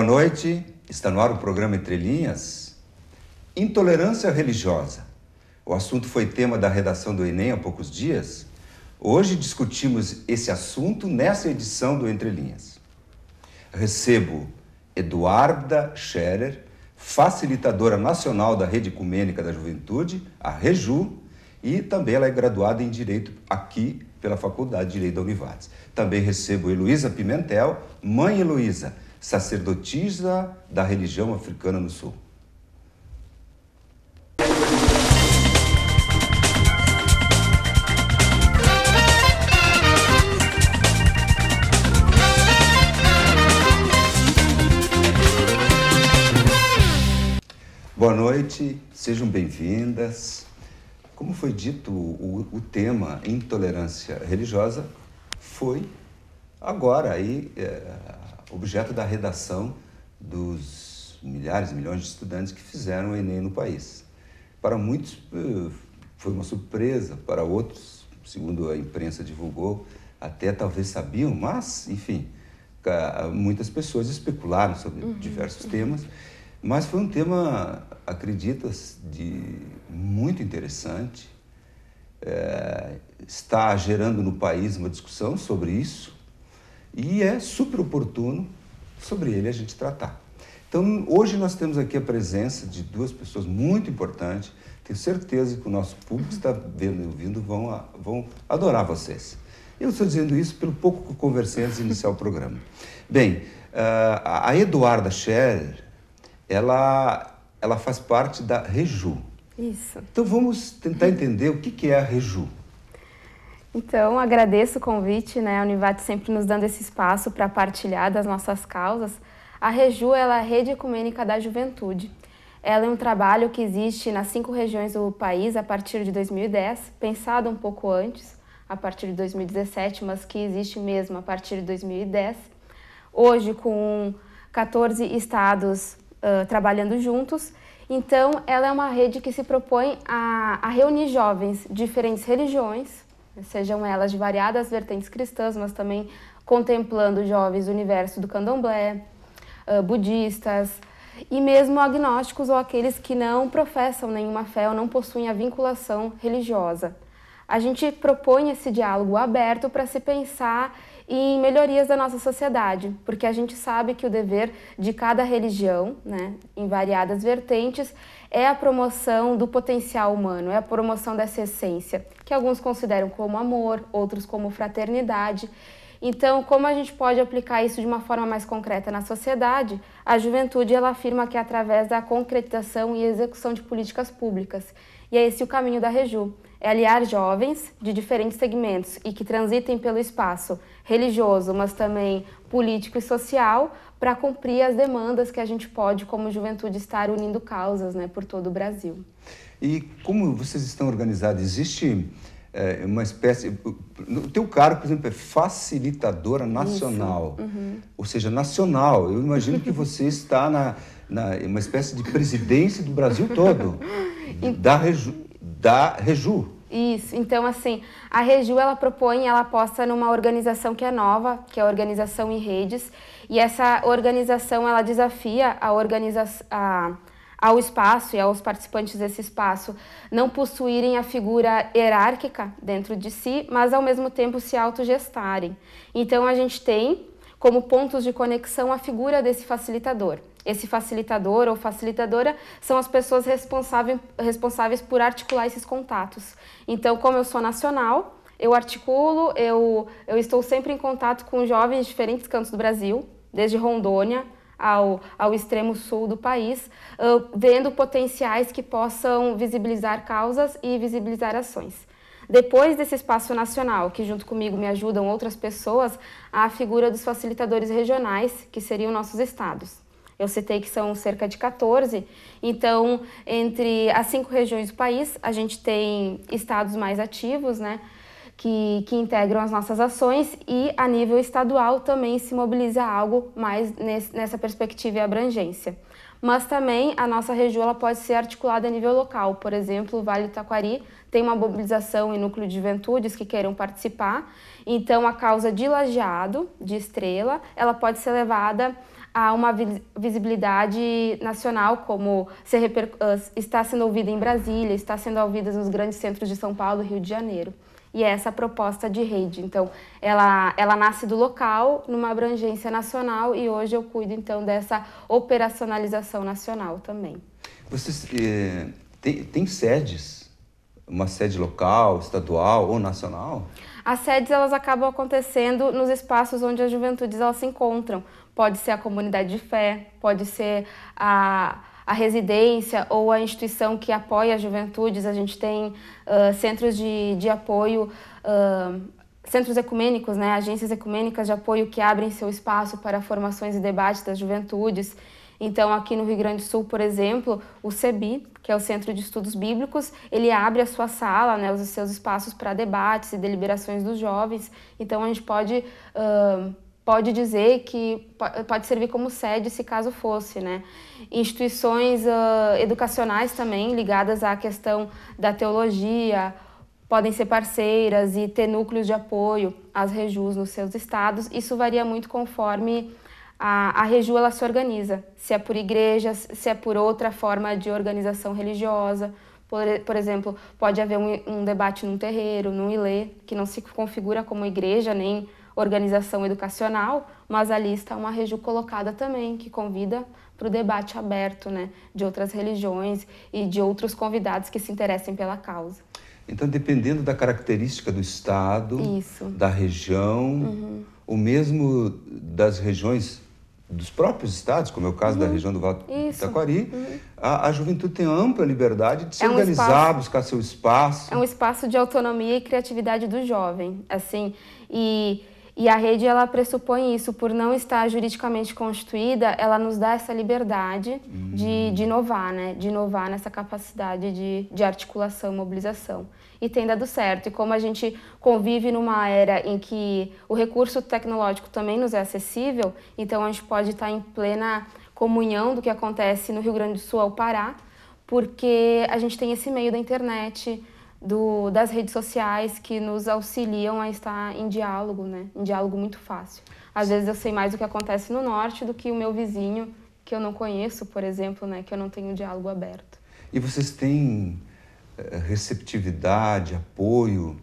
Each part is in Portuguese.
Boa noite, está no ar o programa Entre Linhas. Intolerância religiosa. O assunto foi tema da redação do Enem há poucos dias. Hoje discutimos esse assunto nessa edição do Entre Linhas. Recebo Eduarda Scherer, facilitadora nacional da Rede Ecumênica da Juventude, a REJU, e também ela é graduada em Direito aqui pela Faculdade de Direito da Univates. Também recebo Heloísa Pimentel, mãe Heloísa sacerdotisa da religião africana no Sul. Boa noite, sejam bem-vindas. Como foi dito, o, o, tema intolerância religiosa foi agora aí é, objeto da redação dos milhares e milhões de estudantes que fizeram o Enem no país. Para muitos eh, foi uma surpresa, para outros, segundo a imprensa divulgou, até talvez sabiam, mas, enfim, muitas pessoas especularam sobre uhum, diversos temas, mas foi um tema, acreditas, de muito interessante. É, está gerando no país uma discussão sobre isso, e é super oportuno sobre ele a gente tratar. Então, hoje nós temos aqui a presença de duas pessoas muito importantes. Tenho certeza que o nosso público que está vendo e ouvindo vão, vão adorar vocês. Eu estou dizendo isso pelo pouco que conversei antes de iniciar o programa. Bem, ah, a Eduarda Scherer, ela, ela faz parte da Reju. Isso. Então, vamos tentar entender o que é a Reju. Então, agradeço o convite, né? A Univat sempre nos dando esse espaço para partilhar das nossas causas. A Reju é a Rede Ecumênica da Juventude. Ela é um trabalho que existe nas cinco regiões do país a partir de 2010, pensado um pouco antes, a partir de 2017, mas que existe mesmo a partir de 2010. Hoje, com 14 estados uh, trabalhando juntos, então ela é uma rede que se propõe a, a reunir jovens de diferentes religiões, sejam elas de variadas vertentes cristãs, mas também contemplando jovens do universo do candomblé, ah, budistas e mesmo agnósticos ou aqueles que não professam nenhuma fé ou não possuem a vinculação religiosa. A gente propõe esse diálogo aberto para se pensar em melhorias da nossa sociedade, porque a gente sabe que o dever de cada religião, né, em variadas vertentes, é a promoção do potencial humano, é a promoção dessa essência, que alguns consideram como amor, outros como fraternidade. Então, como a gente pode aplicar isso de uma forma mais concreta na sociedade? A juventude ela afirma que é através da concretização e execução de políticas públicas. E é esse o caminho da Reju. É aliar jovens de diferentes segmentos e que transitem pelo espaço religioso, mas também político e social, para cumprir as demandas que a gente pode, como juventude, estar unindo causas né, por todo o Brasil. E como vocês estão organizados? Existe é, uma espécie. O teu cargo, por exemplo, é facilitadora nacional. Uhum. Ou seja, nacional. Eu imagino que você está na, na uma espécie de presidência do Brasil todo. Então da, Reju, da Reju. Isso. Então, assim, a Reju ela propõe, ela aposta numa organização que é nova, que é a Organização em Redes e essa organização, ela desafia a a, ao espaço e aos participantes desse espaço não possuírem a figura hierárquica dentro de si, mas ao mesmo tempo se autogestarem. Então a gente tem como pontos de conexão a figura desse facilitador. Esse facilitador ou facilitadora são as pessoas responsáveis, responsáveis por articular esses contatos. Então, como eu sou nacional, eu articulo, eu, eu estou sempre em contato com jovens de diferentes cantos do Brasil, desde Rondônia ao, ao extremo sul do país, uh, vendo potenciais que possam visibilizar causas e visibilizar ações. Depois desse espaço nacional, que junto comigo me ajudam outras pessoas, há a figura dos facilitadores regionais, que seriam nossos estados. Eu citei que são cerca de 14. Então, entre as cinco regiões do país, a gente tem estados mais ativos, né? que, que integram as nossas ações e, a nível estadual, também se mobiliza algo mais nesse, nessa perspectiva e abrangência. Mas também a nossa região pode ser articulada a nível local. Por exemplo, o Vale do Taquari tem uma mobilização e núcleo de juventudes que queiram participar. Então, a causa de lajeado, de estrela, ela pode ser levada a uma visibilidade nacional, como reper... Ah, está sendo ouvida em Brasília, está sendo ouvida nos grandes centros de São Paulo e Rio de Janeiro e é essa proposta de rede. Então, ela, ela nasce do local, numa abrangência nacional, e hoje eu cuido, então, dessa operacionalização nacional também. Vocês eh, tem, tem sedes? Uma sede local, estadual ou nacional? As sedes, elas acabam acontecendo nos espaços onde as juventudes elas se encontram. Pode ser a comunidade de fé, pode ser a a residência ou a instituição que apoia as juventudes, a gente tem uh, centros de, de apoio, uh, centros ecumênicos, né, agências ecumênicas de apoio que abrem seu espaço para formações e debates das juventudes. Então, aqui no Rio Grande do Sul, por exemplo, o CEBI, que é o Centro de Estudos Bíblicos, ele abre a sua sala, né, os seus espaços para debates e deliberações dos jovens. Então, a gente pode uh, pode dizer que pode servir como sede, se caso fosse, né? Instituições uh, educacionais também ligadas à questão da teologia podem ser parceiras e ter núcleos de apoio às rejus nos seus estados. Isso varia muito conforme a, a reju ela se organiza, se é por igrejas, se é por outra forma de organização religiosa. Por, por exemplo, pode haver um, um debate num terreiro, num ilê, que não se configura como igreja nem organização educacional, mas ali está é uma Reju colocada também, que convida para o debate aberto né, de outras religiões e de outros convidados que se interessem pela causa. Então, dependendo da característica do estado, Isso. da região, uhum. ou mesmo das regiões dos próprios estados, como é o caso uhum. da região do Vale do Taquari, uhum. a, a, juventude tem ampla liberdade de se é um organizar, espaço, buscar seu espaço. É um espaço de autonomia e criatividade do jovem, assim, e e a rede ela pressupõe isso, por não estar juridicamente constituída, ela nos dá essa liberdade hum. de, de, inovar, né? De inovar nessa capacidade de, de articulação, mobilização. E tem dado certo. E como a gente convive numa era em que o recurso tecnológico também nos é acessível, então a gente pode estar em plena comunhão do que acontece no Rio Grande do Sul ao Pará, porque a gente tem esse meio da internet, do, das redes sociais que nos auxiliam a estar em diálogo, né? Em diálogo muito fácil. Às vezes eu sei mais o que acontece no norte do que o meu vizinho que eu não conheço, por exemplo, né? Que eu não tenho diálogo aberto. E vocês têm eh, receptividade, apoio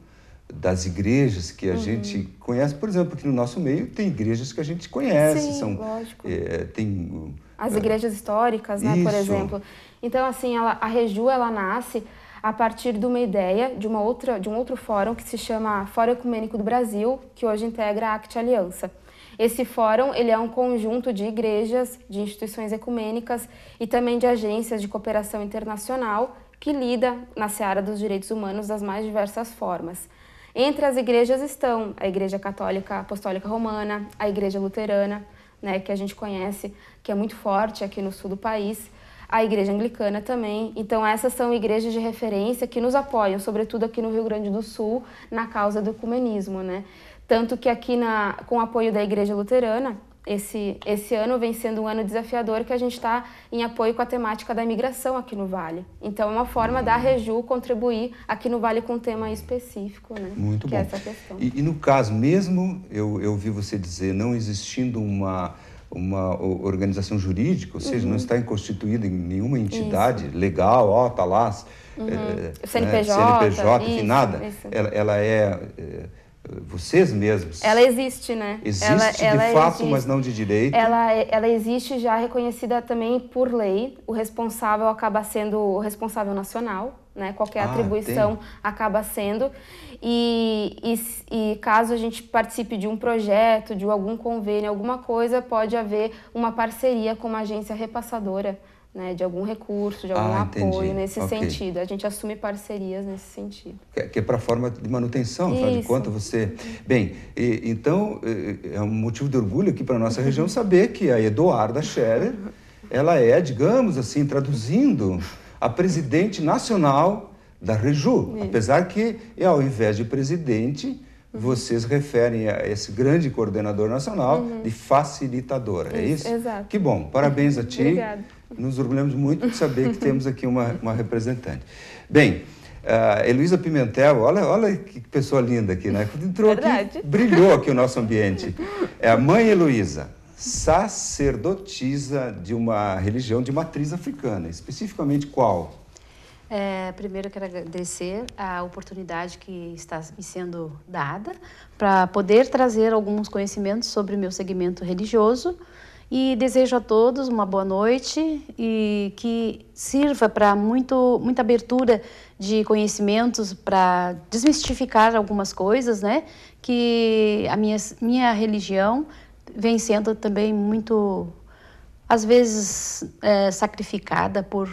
das igrejas que a uhum. gente conhece, por exemplo, aqui no nosso meio tem igrejas que a gente conhece, Sim, são lógico. É, tem as eh, igrejas históricas, né, Isso. por exemplo. Então, assim, ela, a Reju, ela nasce a partir de uma ideia de, uma outra, de um outro fórum que se chama Fórum Ecumênico do Brasil, que hoje integra a ACT Aliança. Esse fórum ele é um conjunto de igrejas, de instituições ecumênicas e também de agências de cooperação internacional que lida na seara dos direitos humanos das mais diversas formas. Entre as igrejas estão a Igreja Católica Apostólica Romana, a Igreja Luterana, né, que a gente conhece, que é muito forte aqui no sul do país, a Igreja Anglicana também. Então, essas são igrejas de referência que nos apoiam, sobretudo aqui no Rio Grande do Sul, na causa do ecumenismo, né? Tanto que aqui, na, com o apoio da Igreja Luterana, esse, esse ano vem sendo um ano desafiador que a gente está em apoio com a temática da imigração aqui no Vale. Então, é uma forma da Reju contribuir aqui no Vale com um tema específico, né? Muito que é bom. É essa questão. E, e no caso, mesmo eu, eu ouvi você dizer, não existindo uma uma organização jurídica, ou seja, uhum. não está constituída em nenhuma entidade isso. legal, ó, tá lá, uhum. é, eh, eh, CNPJ, né, CNPJ isso, enfim, nada. Isso. Ela, ela é, é vocês mesmos. Ela existe, né? Existe ela, de ela fato, existe. mas não de direito. Ela, ela existe já reconhecida também por lei. O responsável acaba sendo o responsável nacional, né? Qualquer ah, atribuição tem. acaba sendo. E, e, e, caso a gente participe de um projeto, de algum convênio, alguma coisa, pode haver uma parceria com uma agência repassadora. Né, de algum recurso, de algum ah, apoio nesse okay. sentido. A gente assume parcerias nesse sentido. Que, que é para forma de manutenção, afinal de contas, você. Uhum. Bem, e, então é, é um motivo de orgulho aqui para a nossa região saber que a Eduarda Scherer, uhum. ela é, digamos assim, traduzindo a presidente nacional da Reju. Isso. É. Apesar que, ao invés de presidente, uhum. vocês referem a esse grande coordenador nacional uhum. de facilitadora, é isso, é isso? Exato. Que bom, parabéns a ti. Obrigada. Nos orgulhamos muito de saber que temos aqui uma, uma representante. Bem, uh, Heloísa Pimentel, olha, olha que pessoa linda aqui, né? Entrou Verdade. aqui, brilhou aqui o nosso ambiente. É a mãe Heloísa, sacerdotisa de uma religião de matriz africana. Especificamente qual? É, primeiro, quero agradecer a oportunidade que está me sendo dada para poder trazer alguns conhecimentos sobre o meu segmento religioso. E desejo a todos uma boa noite e que sirva para muito, muita abertura de conhecimentos para desmistificar algumas coisas, né? Que a minha, minha religião vem sendo também muito, às vezes, é, sacrificada por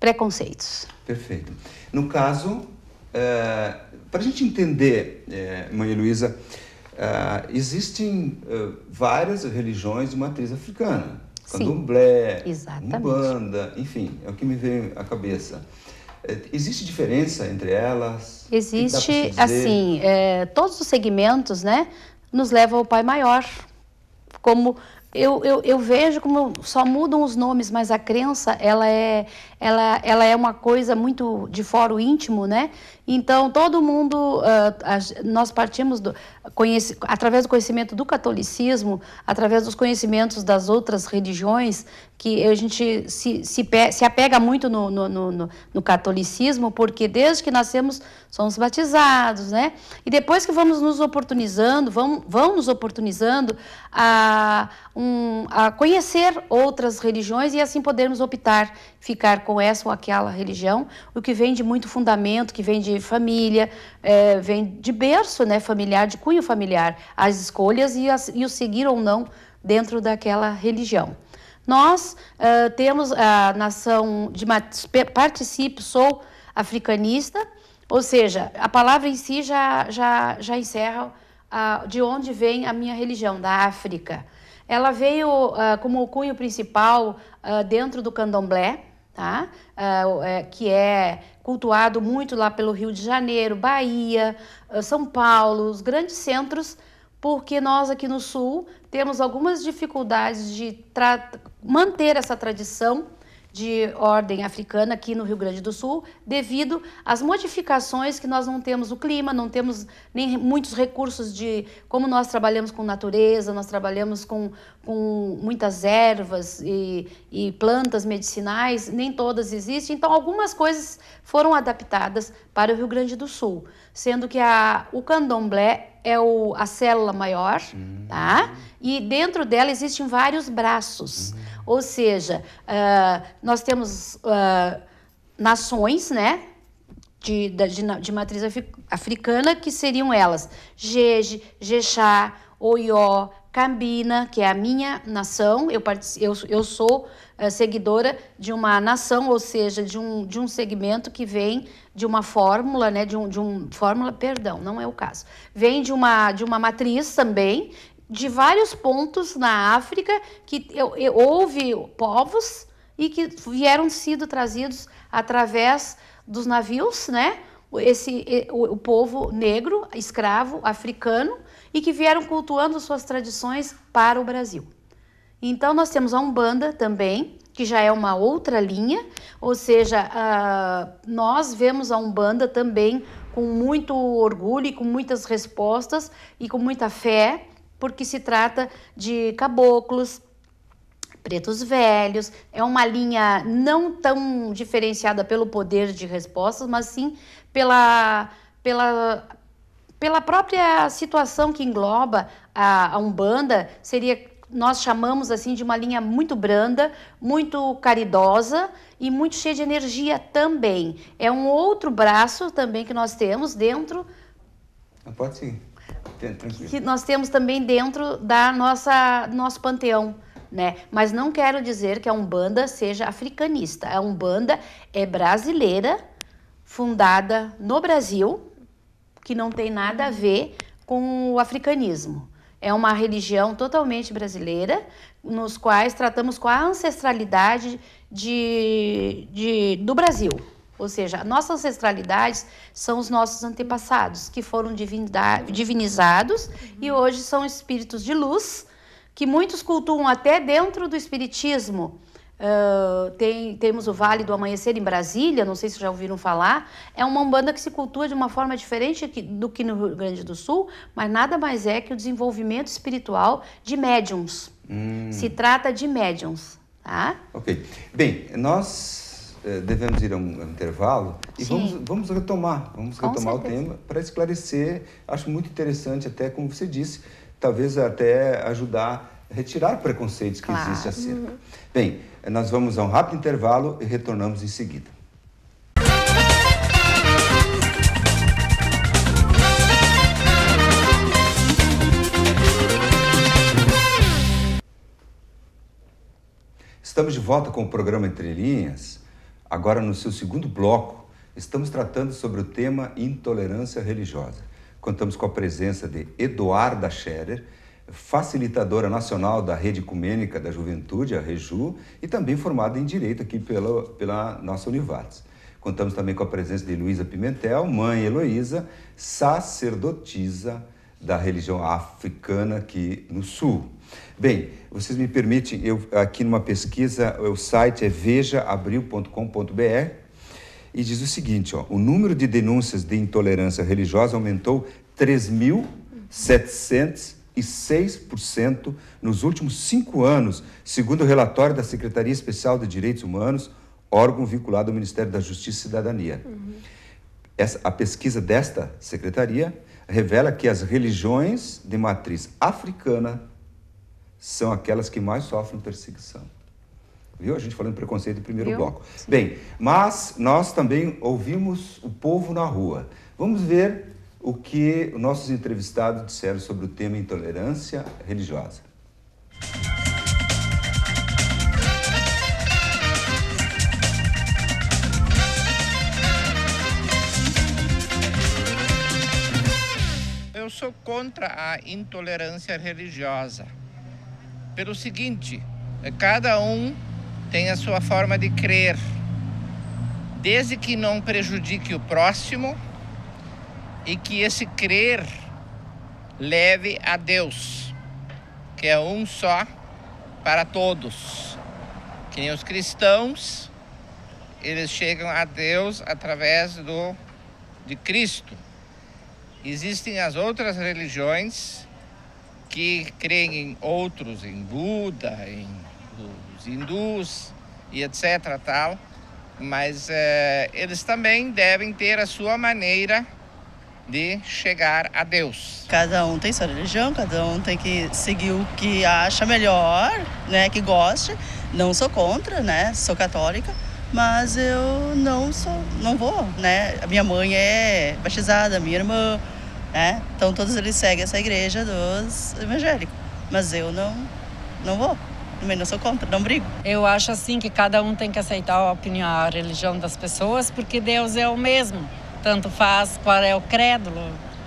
preconceitos. Perfeito. No caso, é, para a gente entender, é, Mãe Luísa, é, existem é, várias religiões de matriz africana. Candomblé, Umbanda, enfim, é o que me veio à cabeça. É, existe diferença entre elas? Existe, assim, é, todos os segmentos, né, nos levam ao Pai Maior, como eu, eu, eu, vejo como só mudam os nomes, mas a crença ela é, ela, ela é uma coisa muito de foro íntimo, né? Então, todo mundo, nós partimos do, conhece, através do conhecimento do catolicismo, através dos conhecimentos das outras religiões, que a gente se, se, se apega muito no, no, no, no, catolicismo, porque desde que nascemos somos batizados, né? E depois que vamos nos oportunizando, vão, vão nos oportunizando a, um, a conhecer outras religiões e assim podermos optar ficar com essa ou aquela religião, o que vem de muito fundamento, que vem de família, é, vem de berço, né, familiar, de cunho familiar, as escolhas e, as, e o seguir ou não dentro daquela religião. Nós uh, temos a nação de participe, sou africanista, ou seja, a palavra em si já, já, já encerra uh, de onde vem a minha religião, da África. Ela veio uh, como cunho principal é, dentro do candomblé, tá? que é cultuado muito lá pelo Rio de Janeiro, Bahia, eh, São Paulo, os grandes centros, porque nós aqui no Sul temos algumas dificuldades de manter essa tradição de ordem africana aqui no Rio Grande do Sul, devido às modificações que nós não temos o clima, não temos nem muitos recursos de como nós trabalhamos com natureza, nós trabalhamos com, com muitas ervas e, e plantas medicinais, nem todas existem. Então, algumas coisas foram adaptadas para o Rio Grande do Sul, sendo que a, o candomblé é o, a célula maior, uhum. tá? E dentro dela existem vários braços. Uhum. Ou seja, uh, nós temos uh, nações, né? De, de, de, matriz africana, que seriam elas Jeje, Jexá, Oió, Cambina, que é a minha nação, eu, eu, eu sou eh, seguidora de uma nação, ou seja, de um, de um segmento que vem de uma fórmula, né, de um, de um fórmula, perdão, não é o caso, vem de uma, de uma matriz também, de vários pontos na África que eu, eu, houve povos e que vieram sido trazidos através dos navios, né? Esse, o, o povo negro, escravo, africano, e que vieram cultuando suas tradições para o Brasil. Então, nós temos a Umbanda também, que já é uma outra linha, ou seja, ah, nós vemos a Umbanda também com muito orgulho e com muitas respostas e com muita fé, porque se trata de caboclos, pretos velhos, é uma linha não tão diferenciada pelo poder de respostas, mas sim pela, pela, pela própria situação que engloba a, a Umbanda, seria nós chamamos assim de uma linha muito branda, muito caridosa e muito cheia de energia também. É um outro braço também que nós temos dentro. Ah, pode sim. Tranquilo. Que nós temos também dentro da nossa nosso panteão. Né? Mas não quero dizer que a Umbanda seja africanista. A Umbanda é brasileira, fundada no Brasil, que não tem nada a ver com o africanismo é uma religião totalmente brasileira, nos quais tratamos com a ancestralidade de, de, do Brasil. Ou seja, nossas ancestralidades são os nossos antepassados, que foram divinizados uhum. e hoje são espíritos de luz, que muitos cultuam até dentro do espiritismo ah, tem, temos o Vale do Amanhecer em Brasília, não sei se já ouviram falar. É uma Umbanda que se cultua de uma forma diferente do que no Rio Grande do Sul, mas nada mais é que o desenvolvimento espiritual de médiums. Hum. Se trata de médiums, tá? Ok. Bem, nós eh, devemos ir a um intervalo e vamos, vamos retomar, vamos retomar o tema para esclarecer. Acho muito interessante até, como você disse, talvez até ajudar retirar preconceitos que claro. existem acerca. Uhum. Bem, nós vamos a um rápido intervalo e retornamos em seguida. Estamos de volta com o programa Entre Linhas, agora no seu segundo bloco. Estamos tratando sobre o tema intolerância religiosa. Contamos com a presença de Eduarda Scherer, facilitadora nacional da Rede Ecumênica da Juventude, a REJU, e também formada em Direito aqui pela, pela nossa Univates. Contamos também com a presença de Luísa Pimentel, mãe Heloísa, sacerdotisa da religião africana aqui no Sul. Bem, vocês me permitem, eu aqui numa pesquisa, o site é vejaabril.com.br e diz o seguinte, ó, o número de denúncias de intolerância religiosa aumentou 3.700 e 6% nos últimos cinco anos, segundo o relatório da Secretaria Especial de Direitos Humanos, órgão vinculado ao Ministério da Justiça e Cidadania. Uhum. Essa, a pesquisa desta secretaria revela que as religiões de matriz africana são aquelas que mais sofrem perseguição. Viu? A gente falando preconceito do primeiro Viu? bloco. Sim. Bem, mas nós também ouvimos o povo na rua. Vamos ver o que nossos entrevistados disseram sobre o tema intolerância religiosa. Eu sou contra a intolerância religiosa. Pelo seguinte, é, cada um tem a sua forma de crer, desde que não prejudique o próximo e que esse crer leve a Deus, que é um só para todos. Que nem os cristãos, eles chegam a Deus através do de Cristo. Existem as outras religiões que creem em outros, em Buda, em os hindus e etc. tal, mas é, eles também devem ter a sua maneira de chegar a Deus. Cada um tem sua religião, cada um tem que seguir o que acha melhor, né, que goste. Não sou contra, né? Sou católica, mas eu não sou, não vou, né? A minha mãe é batizada, minha irmã, né? Então todos eles seguem essa igreja dos evangélicos, mas eu não não vou. Também não sou contra, não brigo. Eu acho assim que cada um tem que aceitar a opinião, a religião das pessoas, porque Deus é o mesmo tanto faz qual é o crédulo.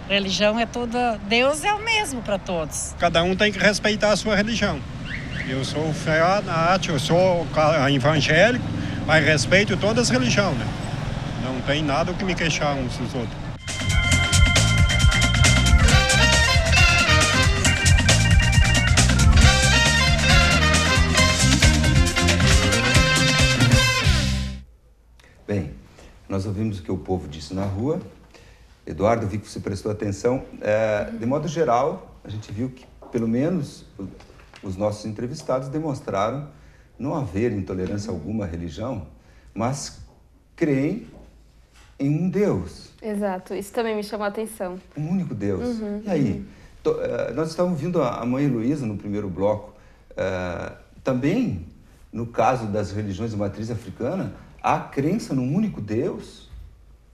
Religião é tudo, Deus é o mesmo para todos. Cada um tem que respeitar a sua religião. Eu sou fanático, eu sou evangélico, mas respeito todas as religiões, né? Não tem nada o que me queixar uns dos outros. Nós ouvimos o que o povo disse na rua. Eduardo, vi que você prestou atenção. É, de modo geral, a gente viu que, pelo menos, os nossos entrevistados demonstraram não haver intolerância alguma religião, mas creem em um Deus. Exato, isso também me chamou a atenção. Um único Deus. Uhum, e aí? Uhum. uh, nós estávamos vindo a mãe Luísa no primeiro bloco. Uh, também, no caso das religiões de matriz africana, a crença num único Deus?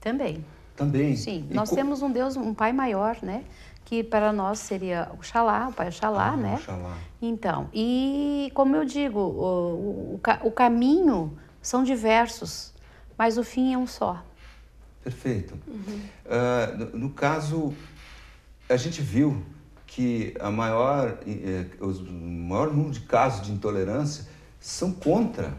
Também. Também. Sim, e nós co... temos um Deus, um Pai maior, né? Que para nós seria o Xalá, o Pai Xalá, ah, né? Xalá. Então, e como eu digo, o, o, o caminho são diversos, mas o fim é um só. Perfeito. Uhum. Uh, no caso, a gente viu que a maior, eh, os, o maior número de casos de intolerância são contra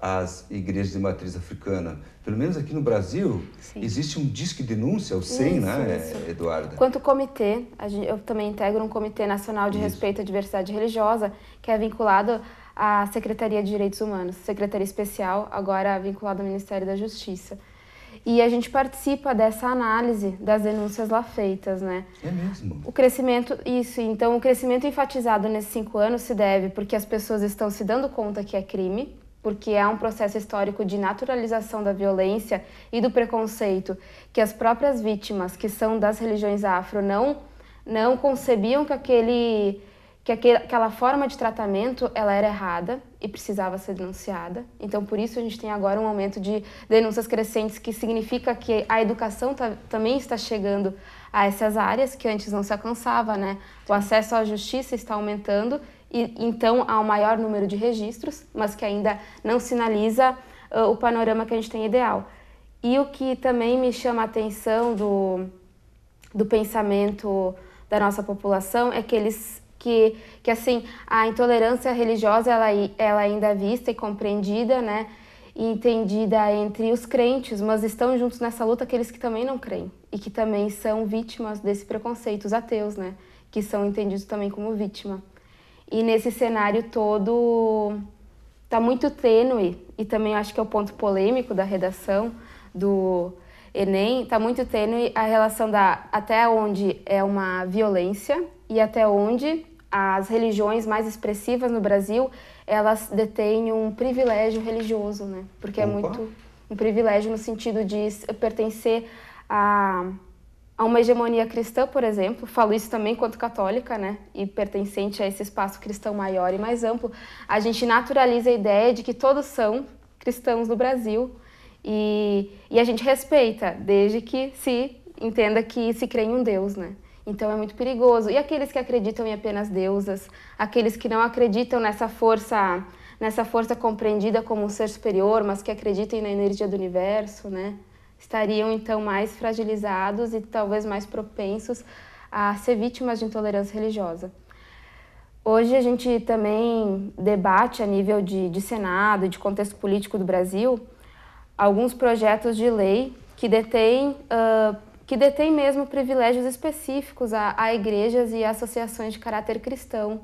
as igrejas de matriz africana. Pelo menos aqui no Brasil, Sim. existe um de denúncia, o SEM, né, isso. Eduarda? Quanto comitê, gente, eu também integro um Comitê Nacional de isso. Respeito à Diversidade Religiosa, que é vinculado à Secretaria de Direitos Humanos, Secretaria Especial, agora vinculado ao Ministério da Justiça. E a gente participa dessa análise das denúncias lá feitas, né? É mesmo. O crescimento, isso. Então, o crescimento enfatizado nesses cinco anos se deve porque as pessoas estão se dando conta que é crime, porque há um processo histórico de naturalização da violência e do preconceito que as próprias vítimas, que são das religiões afro, não, não concebiam que, aquele, que aquela forma de tratamento ela era errada e precisava ser denunciada. Então, por isso, a gente tem agora um aumento de denúncias crescentes, que significa que a educação tá, também está chegando a essas áreas que antes não se alcançava, né? O acesso à justiça está aumentando e então há um maior número de registros, mas que ainda não sinaliza uh, o panorama que a gente tem ideal. E o que também me chama a atenção do, do pensamento da nossa população é que eles que, que assim a intolerância religiosa ela, ela ainda é vista e compreendida né e entendida entre os crentes mas estão juntos nessa luta aqueles que também não creem e que também são vítimas desse preconceito os ateus né que são entendidos também como vítima e nesse cenário todo tá muito tênue, e também acho que é o ponto polêmico da redação do Enem, tá muito tênue a relação da até onde é uma violência e até onde as religiões mais expressivas no Brasil, elas detêm um privilégio religioso, né? Porque é Opa. é muito um privilégio no sentido de pertencer a a uma hegemonia cristã, por exemplo, falo isso também quanto católica, né, e pertencente a esse espaço cristão maior e mais amplo, a gente naturaliza a ideia de que todos são cristãos no Brasil e, e a gente respeita, desde que se entenda que se crê em um Deus, né. Então é muito perigoso. E aqueles que acreditam em apenas deusas, aqueles que não acreditam nessa força, nessa força compreendida como um ser superior, mas que acreditam na energia do universo, né? estariam então mais fragilizados e talvez mais propensos a ser vítimas de intolerância religiosa. Hoje a gente também debate a nível de, de Senado e de contexto político do Brasil alguns projetos de lei que detêm, uh, que detêm mesmo privilégios específicos a, a igrejas e associações de caráter cristão.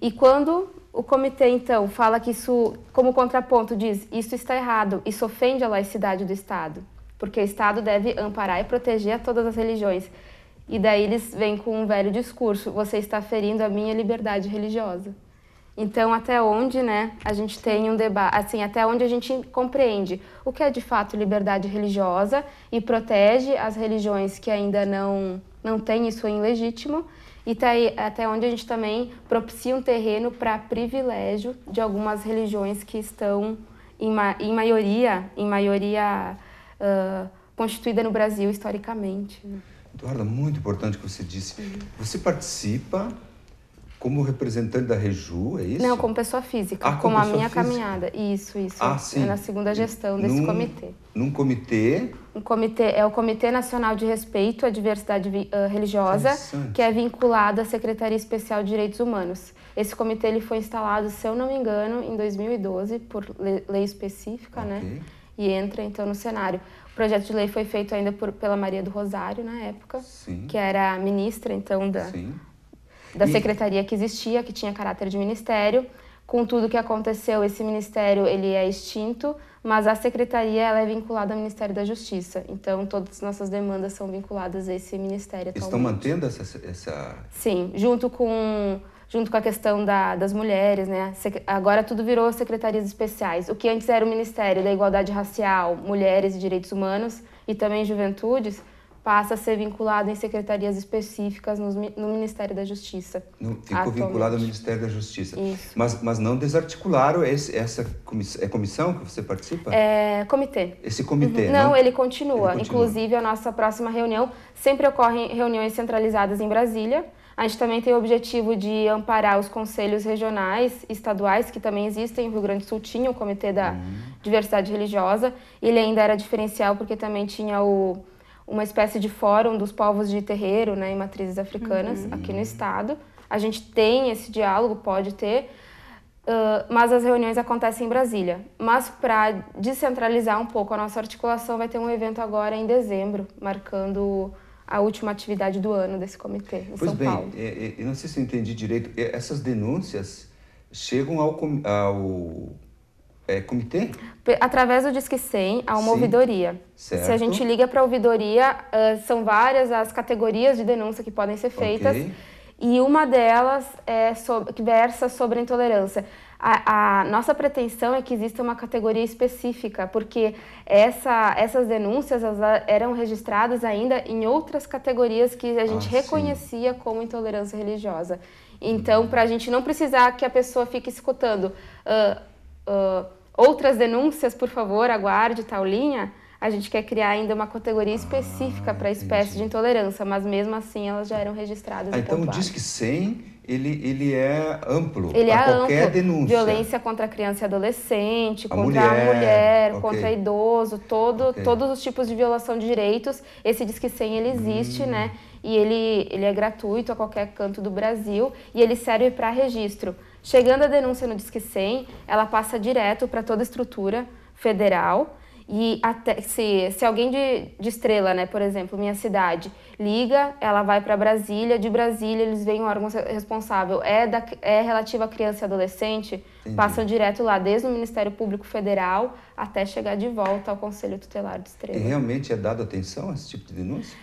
E quando o comitê, então, fala que isso, como contraponto, diz isso está errado, isso ofende a laicidade do Estado porque o Estado deve amparar e proteger todas as religiões. E daí eles vêm com um velho discurso: você está ferindo a minha liberdade religiosa. Então, até onde, né, a gente tem um debate, assim, até onde a gente compreende o que é de fato liberdade religiosa e protege as religiões que ainda não não têm isso em legítimo e tá aí, até onde a gente também propicia um terreno para privilégio de algumas religiões que estão em, ma em maioria, em maioria constituída no Brasil historicamente. Né? Eduarda, muito importante o que você disse. Uhum. Você participa como representante da Reju, é isso? Não, como pessoa física, ah, como, como a minha física. caminhada. Isso, isso. Ah, sim. É na segunda gestão desse num, comitê. Num comitê? Um comitê é o Comitê Nacional de Respeito à Diversidade uh, Religiosa, que é vinculado à Secretaria Especial de Direitos Humanos. Esse comitê ele foi instalado, se eu não me engano, em 2012 por lei específica, né? okay. né? e entra então no cenário. O projeto de lei foi feito ainda por, pela Maria do Rosário na época, Sim. que era ministra então da, Sim. da e... secretaria que existia, que tinha caráter de ministério. Com tudo que aconteceu, esse ministério ele é extinto, mas a secretaria ela é vinculada ao Ministério da Justiça. Então todas as nossas demandas são vinculadas a esse ministério. Estão mantendo essa, essa? Sim, junto com junto com a questão da, das mulheres, né? Agora tudo virou secretarias especiais. O que antes era o Ministério da Igualdade Racial, Mulheres e Direitos Humanos e também Juventudes, passa a ser vinculado em secretarias específicas no, no Ministério da Justiça. No, ficou atualmente. vinculado ao Ministério da Justiça. Isso. Mas, mas não desarticularam esse, essa comissão, é comissão que você participa? É comitê. Esse comitê. Uhum. Não, não, ele continua. ele continua. Inclusive, a nossa próxima reunião sempre ocorrem reuniões centralizadas em Brasília a gente também tem o objetivo de amparar os conselhos regionais, estaduais, que também existem. O Rio Grande do Sul tinha o Comitê da uhum. Diversidade Religiosa. Ele ainda era diferencial porque também tinha o, uma espécie de fórum dos povos de terreiro né, e matrizes africanas uhum. aqui no estado. A gente tem esse diálogo, pode ter, uh, mas as reuniões acontecem em Brasília. Mas para descentralizar um pouco a nossa articulação, vai ter um evento agora em dezembro, marcando a última atividade do ano desse comitê em pois São bem, Paulo. É, é eu não sei se eu entendi direito. É, essas denúncias chegam ao, ao é, comitê? Através do Disque 100, há uma Sim, ouvidoria. Certo. Se a gente liga para a ouvidoria, são várias as categorias de denúncia que podem ser feitas. Okay e uma delas é sobre, que versa sobre a intolerância. A, a, nossa pretensão é que exista uma categoria específica, porque essa, essas denúncias eram registradas ainda em outras categorias que a gente ah, reconhecia sim. como intolerância religiosa. Então, para a gente não precisar que a pessoa fique escutando uh, uh, outras denúncias, por favor, aguarde tal linha, a gente quer criar ainda uma categoria específica para espécies de intolerância, mas mesmo assim elas já eram registradas. Ah, então diz que 100 ele, ele é amplo. Ele é qualquer amplo. denúncia. Violência contra criança e adolescente, a contra mulher, a mulher, okay. contra idoso, todo, okay. todos os tipos de violação de direitos. Esse diz que sem ele existe, hum. né? E ele, ele é gratuito a qualquer canto do Brasil e ele serve para registro. Chegando a denúncia no Disque 100, ela passa direto para toda a estrutura federal e até, se, se alguém de, de estrela, né, por exemplo, minha cidade, liga, ela vai para Brasília, de Brasília eles veem o órgão responsável. É, da, é relativa a criança e adolescente, Entendi. passam direto lá, desde o Ministério Público Federal até chegar de volta ao Conselho Tutelar de Estrela. E realmente é dado atenção a esse tipo de denúncia?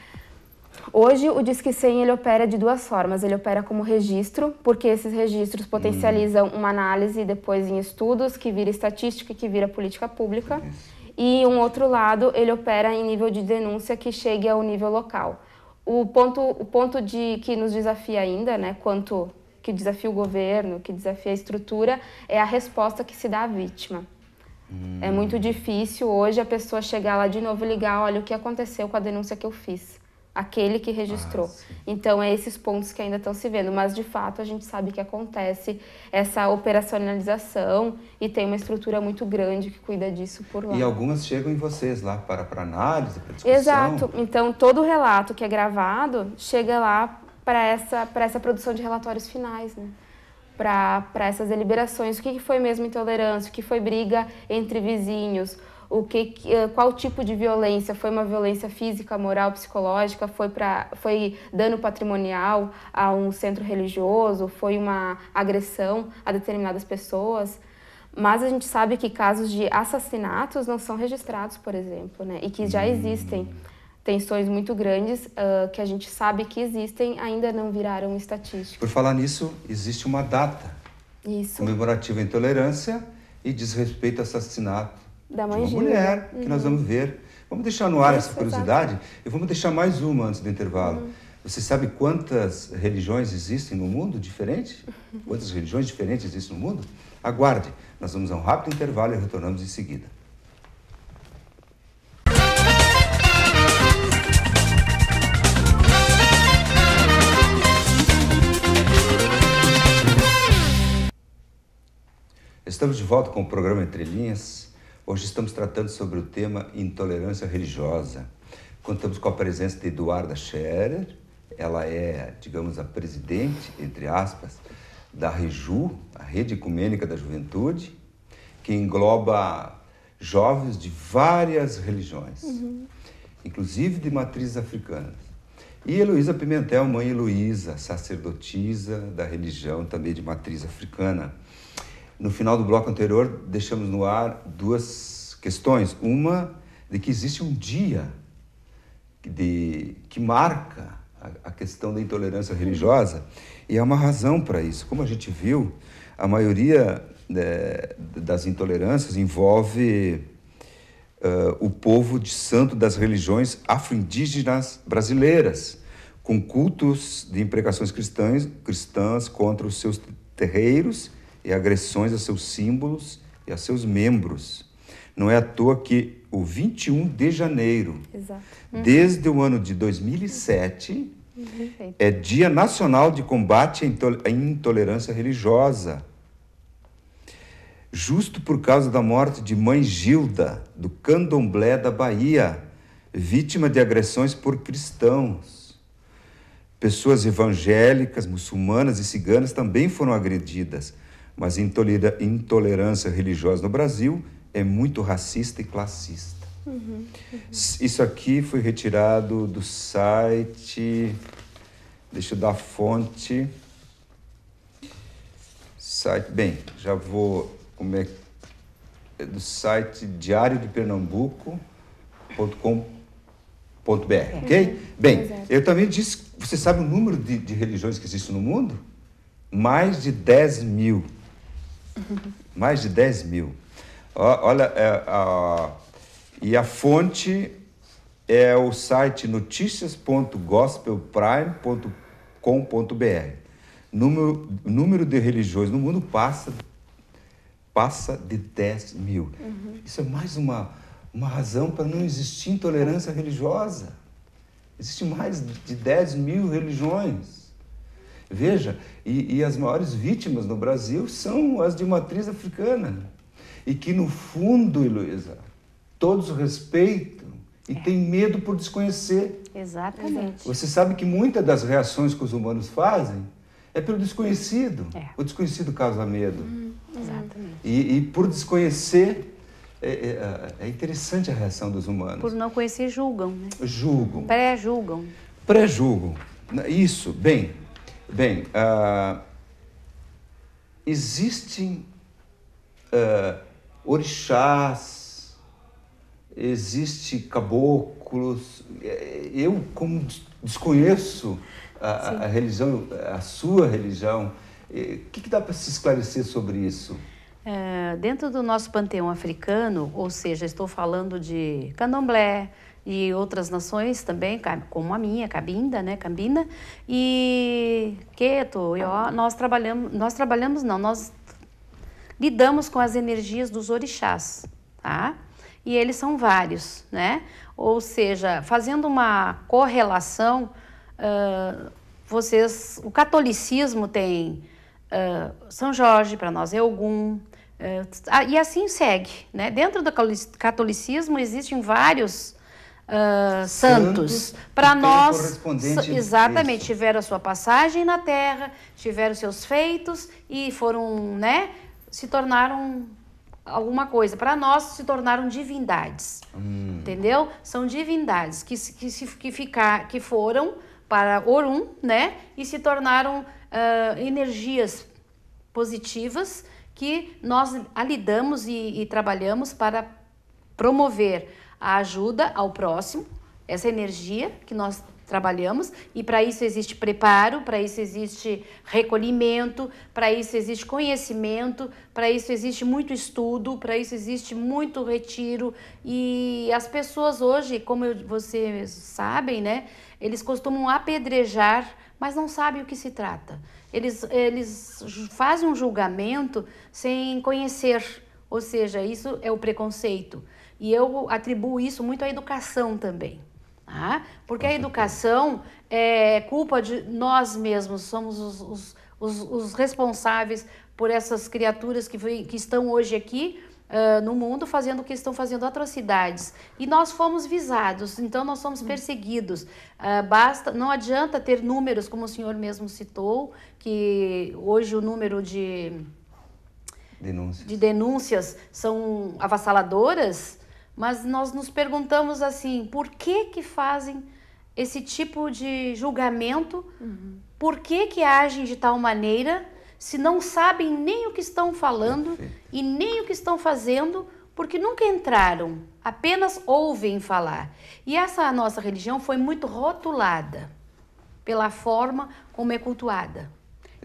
Hoje, o Disque 100 ele opera de duas formas. Ele opera como registro, porque esses registros potencializam hum. uma análise depois em estudos, que vira estatística e que vira política pública. Isso e um outro lado ele opera em nível de denúncia que chegue ao nível local. O ponto, o ponto de que nos desafia ainda, né, quanto que desafia o governo, que desafia a estrutura, é a resposta que se dá à vítima. Hum. É muito hum. difícil hoje a pessoa chegar lá de novo e ligar, olha o que aconteceu com a denúncia que eu fiz aquele que registrou. Ah, então, é esses pontos que ainda estão se vendo, mas de fato a gente sabe que acontece essa operacionalização e tem uma estrutura muito grande que cuida disso por lá. E algumas chegam em vocês lá para, para análise, para discussão. Exato. Então, todo o relato que é gravado chega lá para essa, para essa produção de relatórios finais, né? Para essas deliberações, o que foi mesmo intolerância, o que foi briga entre vizinhos, o que, eh, qual tipo de violência, foi uma violência física, moral, psicológica, foi, pra, foi dano patrimonial a um centro religioso, foi uma agressão a determinadas pessoas. Mas a gente sabe que casos de assassinatos não são registrados, por exemplo, né? e que já hum. existem tensões muito grandes uh, que a gente sabe que existem, ainda não viraram estatística. Por falar nisso, existe uma data Isso. comemorativa à intolerância e diz respeito a assassinato da mãe de uma mulher, uhum. que nós vamos uhum. ver. Vamos deixar no ar Isso, essa curiosidade e vamos deixar mais uma antes do intervalo. Uhum. Você sabe quantas religiões existem no mundo diferentes? Quantas religiões diferentes existem no mundo? Aguarde, nós vamos a um rápido intervalo e retornamos em seguida. Estamos de volta com o programa Entre Linhas. Hoje estamos tratando sobre o tema intolerância religiosa. Contamos com a presença de Eduarda Scherer, ela é, digamos, a presidente, entre aspas, da REJU, a Rede Ecumênica da Juventude, que engloba jovens de várias religiões, uhum. inclusive de matrizes africanas. E Heloísa Pimentel, mãe Heloísa, sacerdotisa da religião também de matriz africana. No final do bloco anterior, deixamos no ar duas questões. Uma de que existe um dia de, que marca a, a questão da intolerância religiosa, e há uma razão para isso. Como a gente viu, a maioria né, das intolerâncias envolve uh, o povo de santo das religiões afro-indígenas brasileiras, com cultos de imprecações cristãs, cristãs contra os seus terreiros e agressões a seus símbolos e a seus membros. Não é à toa que o 21 de janeiro, uhum. desde o ano de 2007, uhum. é Dia Nacional de Combate à Intolerância Religiosa. Justo por causa da morte de mãe Gilda, do candomblé da Bahia, vítima de agressões por cristãos. Pessoas evangélicas, muçulmanas e ciganas também foram agredidas mas intolerância religiosa no Brasil é muito racista e classista. Uhum, uhum. Isso aqui foi retirado do site. Deixa eu dar a fonte. Site. Bem, já vou. Como é, é do site diário de pernambuco.com.br, é, ok? Bem, é. eu também disse. Você sabe o número de, de religiões que existem no mundo? Mais de 10 mil. Mais de 10 mil. Olha, é, a, e a fonte é o site noticias.gospelprime.com.br. Número, número de religiões no mundo passa, passa de 10 mil. Uhum. Isso é mais uma, uma razão para não existir intolerância religiosa. Existem mais de 10 mil religiões. Veja, e, e as maiores vítimas no Brasil são as de matriz africana. E que, no fundo, Heloísa, todos respeitam e é. têm medo por desconhecer. Exatamente. Você sabe que muitas das reações que os humanos fazem é pelo desconhecido. É. O desconhecido causa medo. Hum, exatamente. E, e, por desconhecer, é, é, é interessante a reação dos humanos. Por não conhecer, julgam, né? Julgam. Pré-julgam. Pré-julgam. Isso, bem, Bem, uh, existem uh, orixás, existe caboclos. Eh, eu, como desconheço a, a religião, a sua religião, eh, o que, que dá para se esclarecer sobre isso? É, dentro do nosso panteão africano, ou seja, estou falando de candomblé, e outras nações também, como a minha, Cabinda, né, Cambina, e Queto, Ió, nós trabalhamos, nós trabalhamos não, nós lidamos com as energias dos orixás, tá? E eles são vários, né? Ou seja, fazendo uma correlação, uh, vocês, o catolicismo tem uh, São Jorge, para nós é Ogum, uh, ah, e assim segue, né? Dentro do catolicismo existem vários uh, Santos. Para nós, exatamente, tiveram a sua passagem na terra, tiveram seus feitos e foram, né, se tornaram alguma coisa. Para nós, se tornaram divindades. Hum. Entendeu? São divindades que, que, se, que, ficar, que foram para Orum, né? E se tornaram uh, energias positivas que nós ah, lidamos e, e trabalhamos para promover a ajuda ao próximo, essa energia que nós trabalhamos, e para isso existe preparo, para isso existe recolhimento, para isso existe conhecimento, para isso existe muito estudo, para isso existe muito retiro. E as pessoas hoje, como eu, vocês sabem, né, eles costumam apedrejar, mas não sabem o que se trata. Eles, eles fazem um julgamento sem conhecer, ou seja, isso é o preconceito. E eu atribuo isso muito à educação também. Tá? Porque a educação é culpa de nós mesmos, somos os, os, os, os responsáveis por essas criaturas que, que estão hoje aqui Uh, no mundo fazendo o que estão fazendo atrocidades e nós fomos visados então nós somos hum. perseguidos uh, basta não adianta ter números como o senhor mesmo citou que hoje o número de denúncias, de denúncias são avassaladoras mas nós nos perguntamos assim, por que que fazem esse tipo de julgamento? Uhum. Por que que agem de tal maneira se não sabem nem o que estão falando Perfeito. e nem o que estão fazendo, porque nunca entraram, apenas ouvem falar. E essa nossa religião foi muito rotulada pela forma como é cultuada.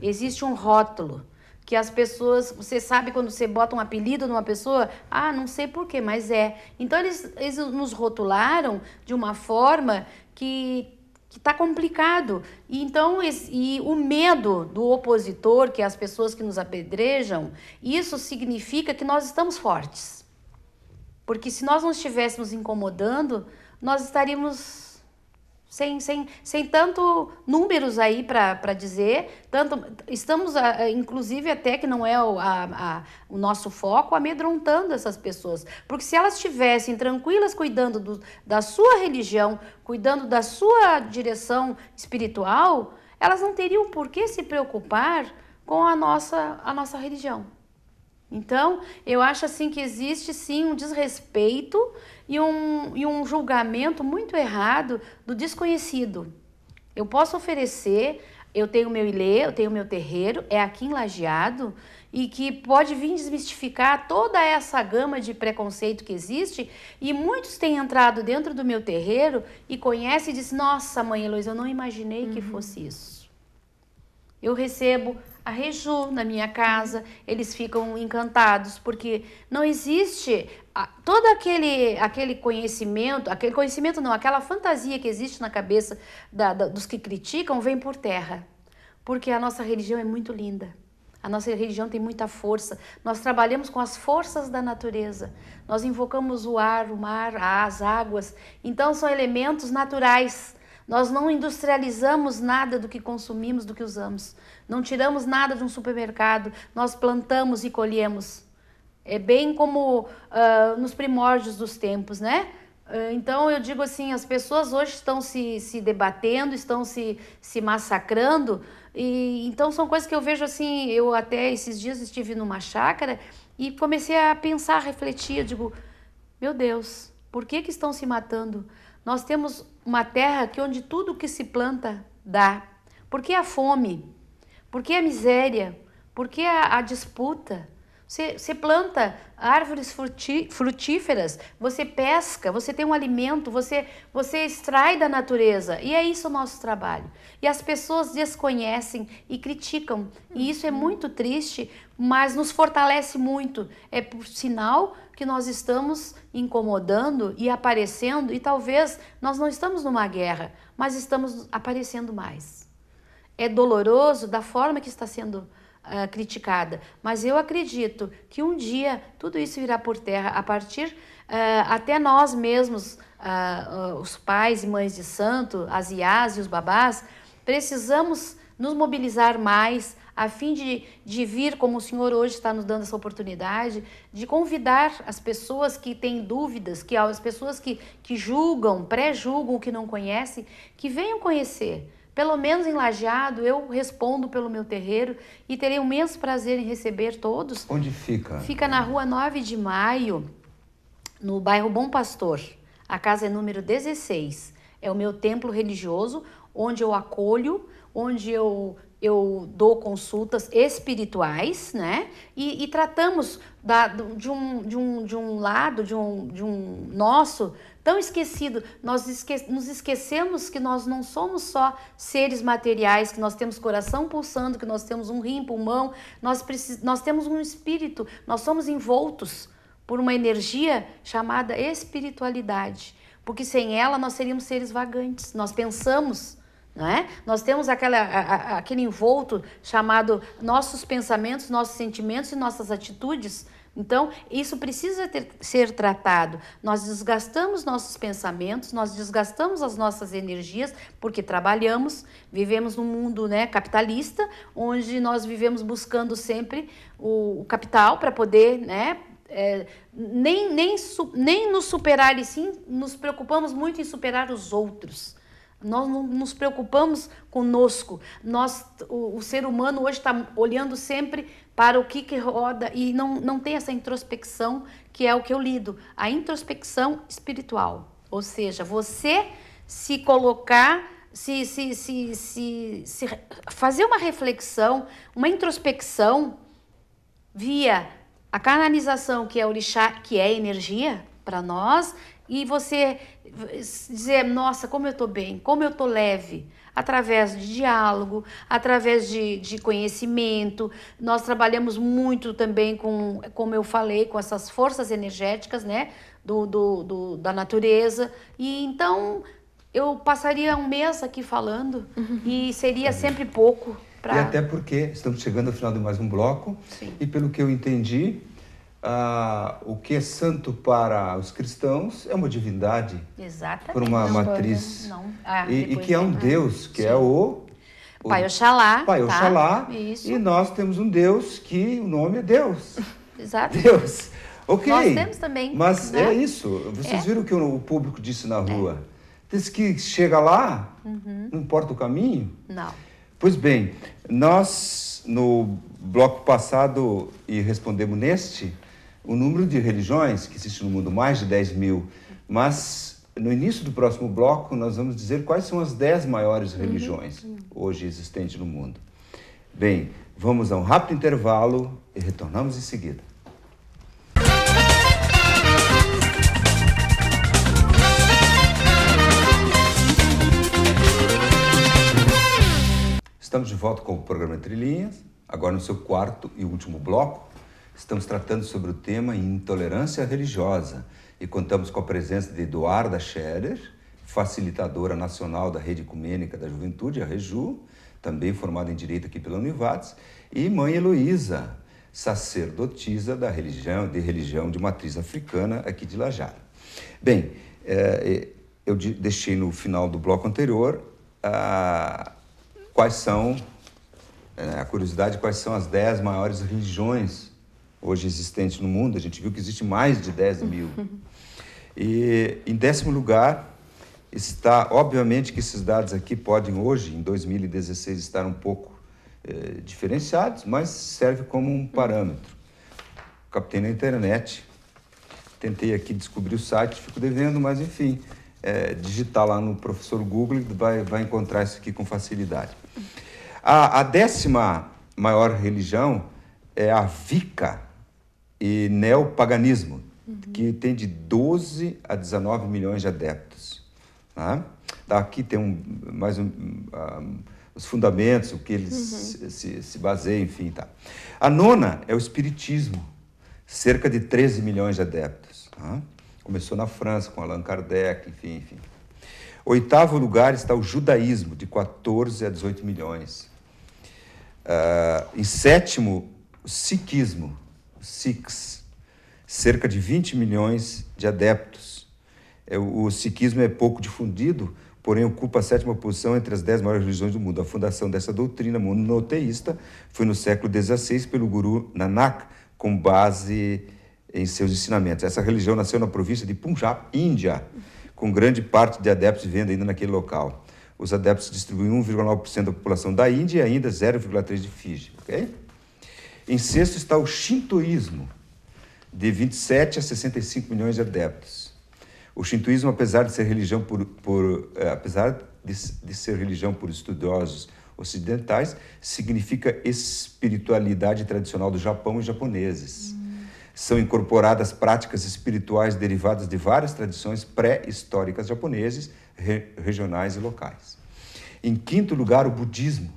Existe um rótulo que as pessoas, você sabe quando você bota um apelido numa pessoa, ah, não sei porquê, mas é. Então eles, eles nos rotularam de uma forma que que está complicado. E então esse, e o medo do opositor, que é as pessoas que nos apedrejam, isso significa que nós estamos fortes. Porque se nós não estivéssemos incomodando, nós estaríamos sem, sem, sem tanto números aí para dizer. Tanto, estamos, ah, ah, inclusive, até que não é o, a, a, o nosso foco, amedrontando essas pessoas. Porque se elas estivessem tranquilas cuidando do, da sua religião, cuidando da sua direção espiritual, elas não teriam por que se preocupar com a nossa, a nossa religião. Então, eu acho assim que existe sim um desrespeito e um, e um julgamento muito errado do desconhecido. Eu posso oferecer, eu tenho meu ilê, eu tenho meu terreiro, é aqui em Lajeado, e que pode vir desmistificar toda essa gama de preconceito que existe. E muitos têm entrado dentro do meu terreiro e conhecem e dizem: Nossa, mãe Heloísa, eu não imaginei uhum. que fosse isso. Eu recebo a Reju na minha casa, eles ficam encantados porque não existe a, todo aquele, aquele conhecimento, aquele conhecimento não, aquela fantasia que existe na cabeça da, da, dos que criticam vem por terra, porque a nossa religião é muito linda. A nossa religião tem muita força. Nós trabalhamos com as forças da natureza. Nós invocamos o ar, o mar, as águas. Então, são elementos naturais nós não industrializamos nada do que consumimos, do que usamos. Não tiramos nada de um supermercado, nós plantamos e colhemos. É bem como uh, nos primórdios dos tempos, né? Ah, então eu digo assim, as pessoas hoje estão se, se debatendo, estão se, se massacrando, e então são coisas que eu vejo assim, eu até esses dias estive numa chácara e comecei a pensar, a refletir, eu digo, meu Deus, por que, que estão se matando? Nós temos uma terra que onde tudo que se planta dá. Porque a fome, porque a miséria, porque a, a disputa. Você, você, planta árvores fruti, frutíferas, você pesca, você tem um alimento, você, você extrai da natureza. E é isso o nosso trabalho. E as pessoas desconhecem e criticam. E isso é uhum. muito triste, mas nos fortalece muito. É por sinal que nós estamos incomodando e aparecendo, e talvez nós não estamos numa guerra, mas estamos aparecendo mais. É doloroso da forma que está sendo uh, criticada, mas eu acredito que um dia tudo isso virá por terra a partir uh, até nós mesmos, uh, os pais e mães de santo, as iás e os babás, precisamos nos mobilizar mais a fim de, de vir, como o Senhor hoje está nos dando essa oportunidade, de convidar as pessoas que têm dúvidas, que as pessoas que, que julgam, pré-julgam o que não conhecem, que venham conhecer. Pelo menos em Lajeado, eu respondo pelo meu terreiro e terei um imenso prazer em receber todos. Onde fica? Fica na rua 9 de maio, no bairro Bom Pastor. A casa é número 16. É o meu templo religioso, onde eu acolho, onde eu eu dou consultas espirituais, né? E, e tratamos da, de, um, de, um, de um lado, de um, de um nosso tão esquecido. Nós esque nos esquecemos que nós não somos só seres materiais, que nós temos coração pulsando, que nós temos um rim, pulmão, nós, nós temos um espírito, nós somos envoltos por uma energia chamada espiritualidade. Porque sem ela nós seríamos seres vagantes. Nós pensamos não é? Nós temos aquela, a, aquele envolto chamado nossos pensamentos, nossos sentimentos e nossas atitudes. Então, isso precisa ter, ser tratado. Nós desgastamos nossos pensamentos, nós desgastamos as nossas energias, porque trabalhamos, vivemos num mundo né, capitalista, onde nós vivemos buscando sempre o, o capital para poder né, é, nem, nem, nem nos superar, e sim nos preocupamos muito em superar os outros. Nós não nos preocupamos conosco. Nós, o, o ser humano hoje está olhando sempre para o que, que roda e não, não tem essa introspecção que é o que eu lido. A introspecção espiritual. Ou seja, você se colocar, se, se, se, se, se fazer uma reflexão, uma introspecção via a canalização, que é o lixá, que é energia para nós, e você dizer, nossa, como eu estou bem, como eu estou leve, através de diálogo, através de, de conhecimento. Nós trabalhamos muito também com, como eu falei, com essas forças energéticas, né, do, do, do da natureza. E então eu passaria um mês aqui falando uhum. e seria uhum. sempre pouco. Pra... E até porque estamos chegando ao final de mais um bloco. Sim. E pelo que eu entendi, ah, o que é santo para os cristãos é uma divindade. Exatamente. Por uma não, matriz. Não. Ah, e, e, que é um ah, Deus, que é sim. é o. o Pai Oxalá. Pai tá? Oxalá. Tá? Isso. E nós temos um Deus que o nome é Deus. Exato. Deus. Ok. Nós temos também. Mas né? é isso. Vocês é. viram o que o público disse na é. rua? É. Diz que chega lá, uhum. não importa o caminho. Não. Pois bem, nós no bloco passado e respondemos neste, o número de religiões que existe no mundo, mais de 10 mil, mas no início do próximo bloco nós vamos dizer quais são as 10 maiores uhum. religiões hoje existentes no mundo. Bem, vamos a um rápido intervalo e retornamos em seguida. Estamos de volta com o programa Entre Linhas, agora no seu quarto e último bloco. Estamos tratando sobre o tema intolerância religiosa e contamos com a presença de Eduarda Scherer, facilitadora nacional da Rede Ecumênica da Juventude, a REJU, também formada em Direito aqui pela Univates, e mãe Heloísa, sacerdotisa da religião, de religião de matriz africana aqui de Lajara. Bem, eh, eh, eu deixei no final do bloco anterior ah, quais são, eh, a curiosidade, quais são as dez maiores religiões hoje existentes no mundo, a gente viu que existe mais de 10 mil. E, em décimo lugar, está, obviamente que esses dados aqui podem hoje, em 2016, estar um pouco eh, diferenciados, mas serve como um parâmetro. Captei na internet, tentei aqui descobrir o site, fico devendo, mas enfim, é, digitar lá no professor Google vai, vai encontrar isso aqui com facilidade. A, a décima maior religião é a Vika, e neopaganismo, uhum. que tem de 12 a 19 milhões de adeptos. Né? Aqui tem um, mais um, um, ah, os fundamentos, o que eles uhum. se, se baseiam, enfim. Tá. A nona é o espiritismo, cerca de 13 milhões de adeptos. Né? Começou na França com Allan Kardec, enfim, enfim. Oitavo lugar está o judaísmo, de 14 a 18 milhões. Uh, ah, em sétimo, o siquismo, Sikhs, cerca de 20 milhões de adeptos. É, o Sikhismo é pouco difundido, porém ocupa a sétima posição entre as dez maiores religiões do mundo. A fundação dessa doutrina monoteísta foi no século XVI pelo guru Nanak, com base em seus ensinamentos. Essa religião nasceu na província de Punjab, Índia, com grande parte de adeptos vivendo ainda naquele local. Os adeptos distribuem 1,9% da população da Índia e ainda 0,3% de Fiji. ok? Em sexto está o shintoísmo, de 27 a 65 milhões de adeptos. O shintoísmo, apesar de ser religião por, por eh, apesar de, de ser religião por estudiosos ocidentais, significa espiritualidade tradicional do Japão e japoneses. Hum. São incorporadas práticas espirituais derivadas de várias tradições pré-históricas japoneses re, regionais e locais. Em quinto lugar, o budismo.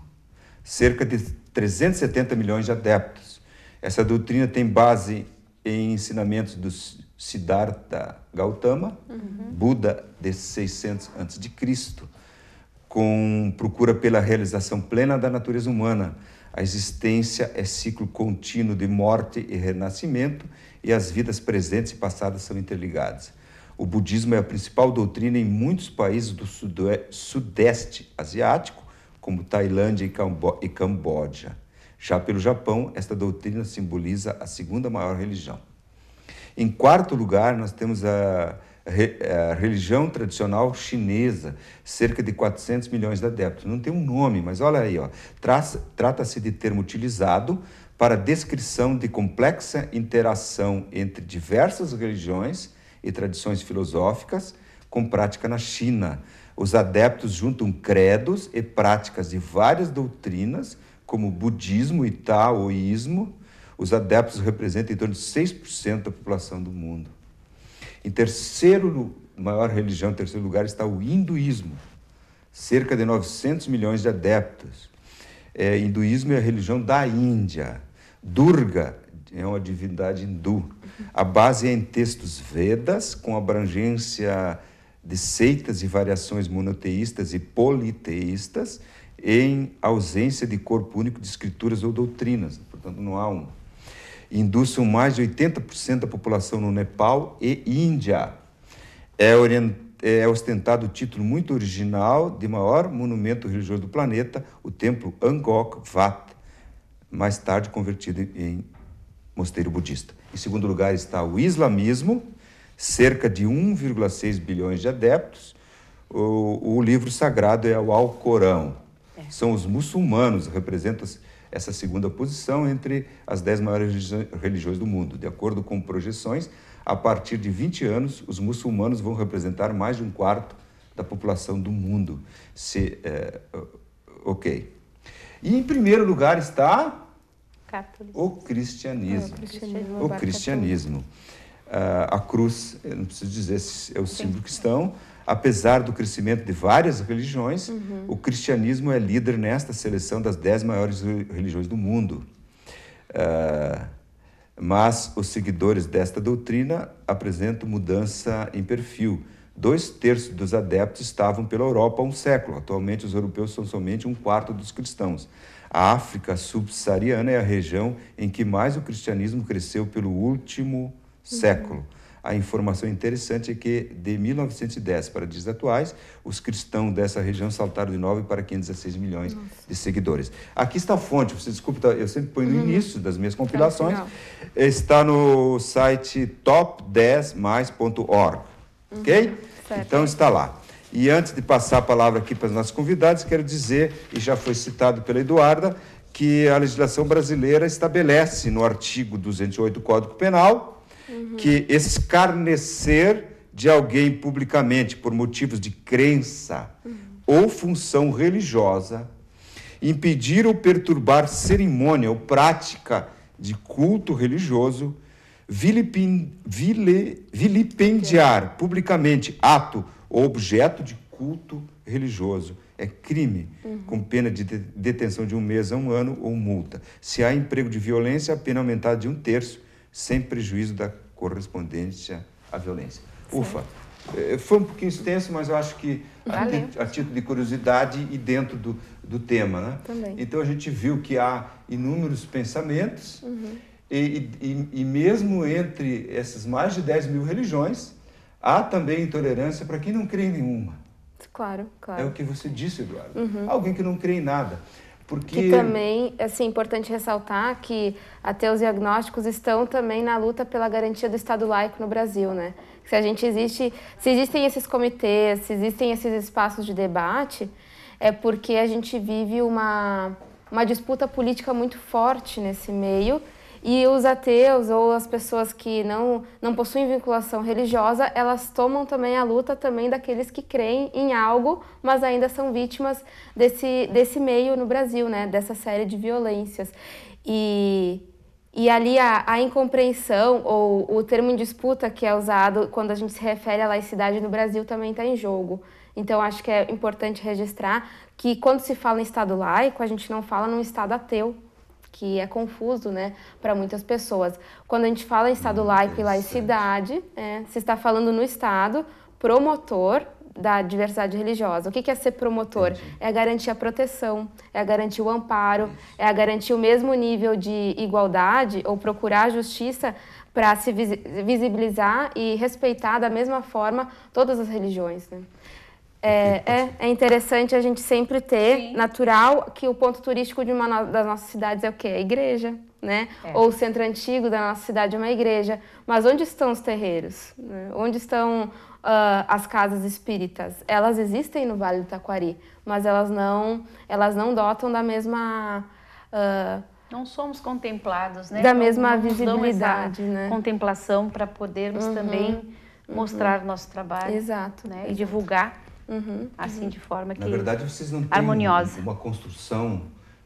Cerca de 370 milhões de adeptos. Essa doutrina tem base em ensinamentos do Siddhartha Gautama, uhum. Buda de 600 a.C., com procura pela realização plena da natureza humana. A existência é ciclo contínuo de morte e renascimento, e as vidas presentes e passadas são interligadas. O budismo é a principal doutrina em muitos países do sudeste asiático, como Tailândia e, Camboja. Já pelo Japão, esta doutrina simboliza a segunda maior religião. Em quarto lugar, nós temos a, a religião tradicional chinesa, cerca de 400 milhões de adeptos. Não tem um nome, mas olha aí, trata-se de termo utilizado para descrição de complexa interação entre diversas religiões e tradições filosóficas com prática na China, os adeptos juntam credos e práticas de várias doutrinas, como budismo e taoísmo. Os adeptos representam em torno de 6% da população do mundo. Em terceiro maior religião, em terceiro lugar, está o hinduísmo, cerca de 900 milhões de adeptos. É, hinduísmo é a religião da Índia. Durga é uma divindade hindu. A base é em textos Vedas, com abrangência de seitas e variações monoteístas e politeístas em ausência de corpo único de escrituras ou doutrinas, portanto não há um. Indústria mais de 80% da população no Nepal e Índia. É, orient... é ostentado o título muito original de maior monumento religioso do planeta, o templo Angkor Wat, mais tarde convertido em mosteiro budista. Em segundo lugar está o islamismo, cerca de 1,6 bilhões de adeptos. O, o, livro sagrado é o Alcorão. É. São os muçulmanos, representam essa segunda posição entre as dez maiores religiões do mundo. De acordo com projeções, a partir de 20 anos, os muçulmanos vão representar mais de um quarto da população do mundo. Se, é, ok. E em primeiro lugar está o cristianismo. É, o cristianismo. O cristianismo a cruz, não preciso dizer se é o símbolo cristão, apesar do crescimento de várias religiões, uhum. o cristianismo é líder nesta seleção das dez maiores religiões do mundo. Uh, mas os seguidores desta doutrina apresentam mudança em perfil. Dois terços dos adeptos estavam pela Europa há um século. Atualmente, os europeus são somente um quarto dos cristãos. A África subsaariana é a região em que mais o cristianismo cresceu pelo último Uhum. século. A informação interessante é que, de 1910 para dias atuais, os cristãos dessa região saltaram de 9 para 516 milhões Nossa. de seguidores. Aqui está a fonte, você desculpe, tá? eu sempre ponho no uhum. início das minhas tá, compilações. está no site top10mais.org, uhum. ok? Certo. Então está lá. E antes de passar a palavra aqui para os nossos convidados, quero dizer, e já foi citado pela Eduarda, que a legislação brasileira estabelece no artigo 208 do Código Penal que escarnecer de alguém publicamente por motivos de crença uhum. ou função religiosa, impedir ou perturbar cerimônia ou prática de culto religioso, vilipin, vile, vilipendiar okay. publicamente ato ou objeto de culto religioso é crime, uhum. com pena de detenção de um mês a um ano ou multa. Se há emprego de violência, a pena aumentada de um terço sem prejuízo da correspondência à violência. Sim. Ufa, é, foi um pouquinho extenso, mas eu acho que Valeu. a, título de curiosidade e dentro do, do tema. Né? Também. Então a gente viu que há inúmeros pensamentos uhum. e, e, e, mesmo entre essas mais de 10 mil religiões, há também intolerância para quem não crê em nenhuma. Claro, claro. É o que você disse, Eduardo. Uhum. Alguém que não crê em nada. Porque... Que também, assim, é importante ressaltar que ateus e agnósticos estão também na luta pela garantia do Estado laico no Brasil, né? Se a gente existe, se existem esses comitês, se existem esses espaços de debate, é porque a gente vive uma, uma disputa política muito forte nesse meio e os ateus ou as pessoas que não, não possuem vinculação religiosa, elas tomam também a luta também daqueles que creem em algo, mas ainda são vítimas desse, desse meio no Brasil, né? dessa série de violências. E, e ali a, a incompreensão ou o termo em disputa que é usado quando a gente se refere à laicidade no Brasil também está em jogo. Então, acho que é importante registrar que quando se fala em Estado laico, a gente não fala num Estado ateu, que é confuso né, para muitas pessoas. Quando a gente fala em Estado hum, laico e laicidade, é, se está falando no Estado promotor da diversidade religiosa. O que é ser promotor? Entendi. É garantir a proteção, é garantir o amparo, é garantir o mesmo nível de igualdade ou procurar justiça para se visibilizar e respeitar da mesma forma todas as religiões. Né? É, é, é, interessante a gente sempre ter Sim. natural que o ponto turístico de uma das nossas cidades é o quê? A igreja, né? É. Ou o centro antigo da nossa cidade é uma igreja. Mas onde estão os terreiros? Né? Onde estão uh, as casas espíritas? Elas existem no Vale do Taquari, mas elas não, elas não dotam da mesma... Uh, não somos contemplados, né? Da mesma não visibilidade, né? Contemplação para podermos uhum. também uhum. mostrar uhum. nosso trabalho. Exato. Né? E divulgar Uhum, assim, uhum. de forma que. Na verdade, vocês não harmoniosa. têm uma construção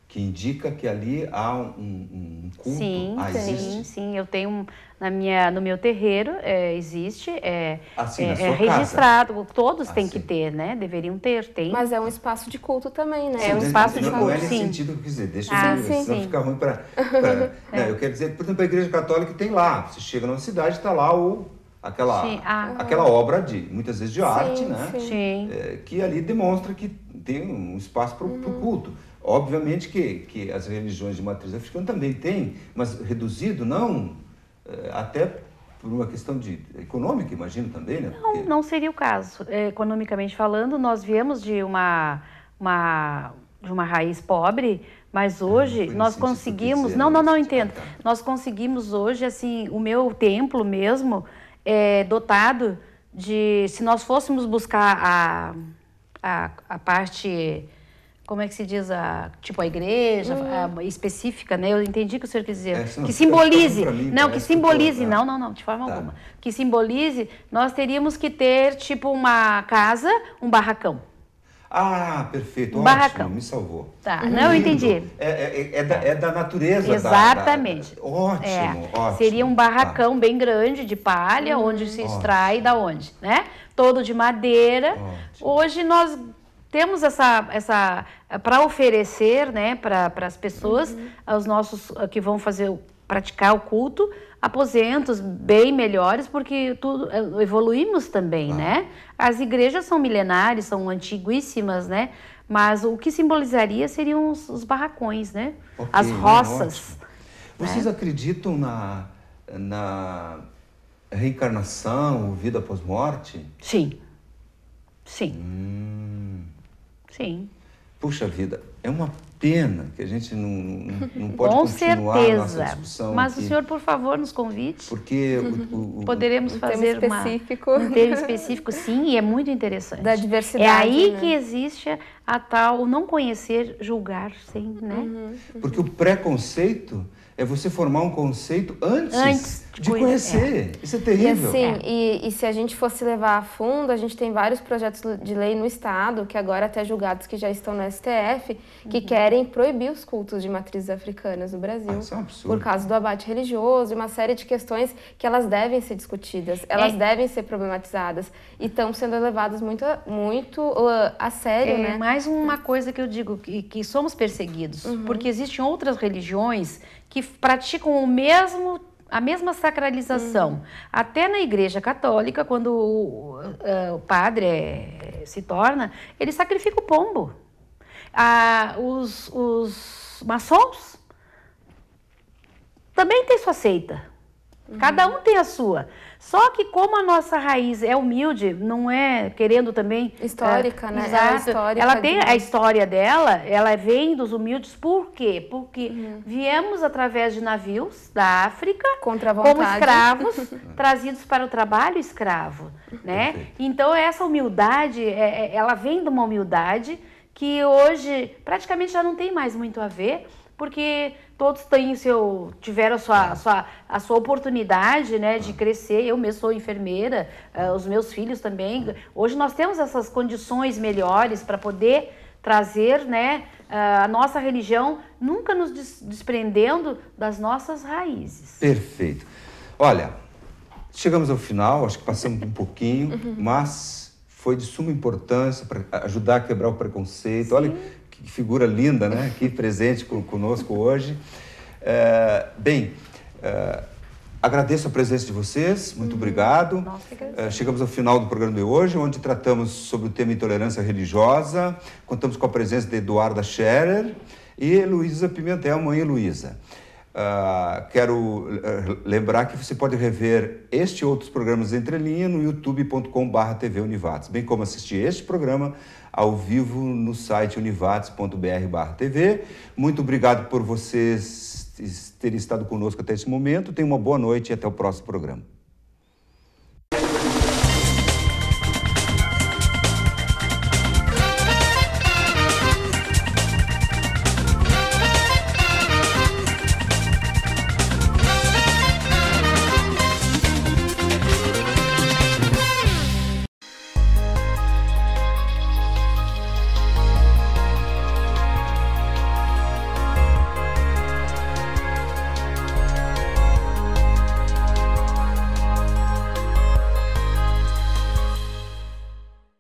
que indica que ali há um, um culto. Sim, ah, sim, sim. Eu tenho na minha, no meu terreiro é, existe, é, assim, é, é registrado. Todos assim. têm que assim. ter, né? Deveriam ter, tem. Mas é um espaço de culto também, né? Sim, é um espaço de culto. É sim. sentido que dizer. Deixa ah, eu dizer, sim, fica ruim para. Né? eu quero dizer, por exemplo, a igreja católica tem lá. Você chega numa cidade, está lá o aquela, sim, aquela obra de muitas vezes de sim, arte, né? Sim. É, que ali demonstra que tem um espaço para o uhum. culto. Obviamente que, que as religiões de matriz africana também têm, mas reduzido não, eh, até por uma questão de econômica, imagino também, né? Porque... Não, não seria o caso. É, economicamente falando, nós viemos de uma, uma, de uma raiz pobre, mas ah, hoje nós conseguimos. Dizer, não, não, não né? entendo. Nós conseguimos hoje, assim, o meu templo mesmo é, dotado de, se nós fôssemos buscar a, a, a parte como é que se diz a tipo a igreja hum. a específica né eu entendi o que o senhor quis dizer é, que simbolize mim, não né? que simbolize tipo não não não de forma tá. alguma que simbolize nós teríamos que ter tipo uma casa um barracão ah, perfeito. Um barracão. Ótimo, me salvou. Tá, uhum. não, eu entendi. É, é, é, é, da, é da, natureza. Exatamente. Da, da... É, ótimo, é, ótimo. Seria um barracão tá. bem grande de palha, hum. onde se ótimo. extrai da onde, né? Todo de madeira. Ótimo. Hoje nós temos essa, essa para oferecer, né, para as pessoas, uhum. aos nossos que vão fazer o praticar o culto, aposentos bem melhores, porque tudo eh, evoluímos também, ah. né? As igrejas são milenares, são antiguíssimas, né? Mas o que simbolizaria seriam os, os barracões, né? Okay, As né? roças. né? Vocês acreditam na, na reencarnação, vida após morte? Sim. Sim. Hum. Sim. Puxa vida, é uma pena que a gente não, não, não pode Com continuar certeza. nossa discussão. Mas aqui. o senhor, por favor, nos convide. Porque o, o, poderemos fazer um tema específico. Uma, um tema específico, sim, e é muito interessante. Da diversidade. É aí né? que existe a tal não conhecer, julgar, sim, né? Uhum, uhum. Porque o preconceito é você formar um conceito antes, antes de, conhecer. É. Isso é terrível. E, assim, é. E, e, se a gente fosse levar a fundo, a gente tem vários projetos de lei no Estado, que agora até julgados que já estão no STF, que uhum. querem proibir os cultos de matrizes africanas no Brasil. Ah, isso é um absurdo. Por causa do abate religioso e uma série de questões que elas devem ser discutidas, elas é. devem ser problematizadas e estão sendo levadas muito, muito uh, a sério. É né? mais uma coisa que eu digo, que, que somos perseguidos, uhum. porque existem outras religiões que praticam o mesmo a mesma sacralização. Uhum. Até na Igreja Católica, quando o, o, eh, o padre é, se torna, ele sacrifica o pombo. Ah, os, os maçons também têm sua seita. Uhum. Cada um tem a sua. Só que como a nossa raiz é humilde, não é querendo também é, histórica, né? é, né? Exato. É ela tem de... a história dela, ela vem dos humildes. Por quê? Porque uhum. viemos através de navios da África Contra como escravos trazidos para o trabalho escravo, né? Perfeito. Então essa humildade, é, é ela vem de uma humildade que hoje praticamente já não tem mais muito a ver, porque todos têm seu, tiveram a sua, é. a sua, a sua oportunidade né, de é. crescer. Eu mesmo sou enfermeira, eh, os meus filhos também. É. Hoje nós temos essas condições melhores para poder trazer né, eh, a nossa religião, nunca nos desprendendo das nossas raízes. Perfeito. Olha, chegamos ao final, acho que passamos um pouquinho, uhum. mas foi de suma importância para ajudar a quebrar o preconceito. Sim. Olha que figura linda, né? Aqui presente conosco hoje. É, bem, é, agradeço a presença de vocês, muito hum, obrigado. é, chegamos ao final do programa de hoje, onde tratamos sobre o tema intolerância religiosa. Contamos com a presença de Eduarda Scherer e Luísa Pimentel, mãe Luísa. Uh, quero eh, lembrar que você pode rever este e outros programas de entrelinha no youtube.com.br TV Univates, bem como assistir este programa ao vivo no site univates.br/tv. Muito obrigado por vocês terem estado conosco até esse momento. Tenha uma boa noite e até o próximo programa.